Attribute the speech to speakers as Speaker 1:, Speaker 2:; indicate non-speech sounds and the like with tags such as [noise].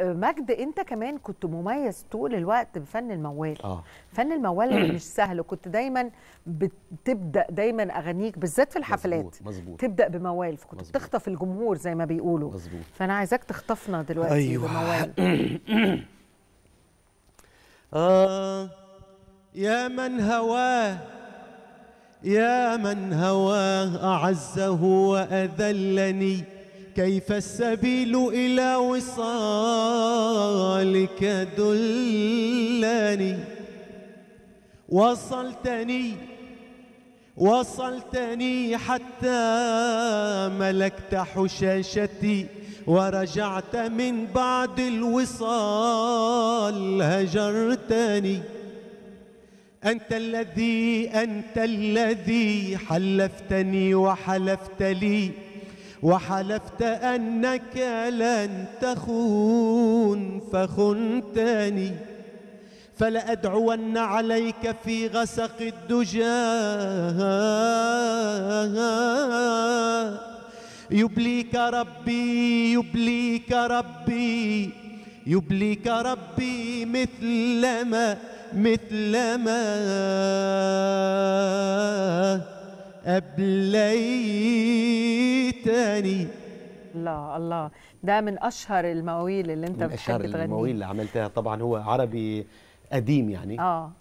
Speaker 1: مجد انت كمان كنت مميز طول الوقت بفن الموال آه. فن الموال مش سهل وكنت دايما بتبدا دايما اغانيك بالذات في الحفلات مزبوط. مزبوط. تبدا بموال فكنت مزبوط. بتخطف الجمهور زي ما بيقولوا مزبوط. فانا عايزاك تخطفنا دلوقتي أيوة. بموال [coughs]
Speaker 2: آه يا من هواه يا من هواه أعزه وأذلني كيف السبيل إلى وصال بقولك دلني وصلتني وصلتني حتى ملكت حشاشتي ورجعت من بعد الوصال هجرتني أنت الذي أنت الذي حلفتني وحلفت لي وحلفت أنك لن تخون فخنتني فلأدعون عليك في غسق الدجى يبليك ربي يبليك ربي يبليك ربي مثلما مثلما
Speaker 3: أبليتني الله الله ده من أشهر المواويل اللي أنت من بتحب تغنيها أشهر المواويل اللي
Speaker 2: عملتها طبعا هو عربي قديم يعني
Speaker 3: آه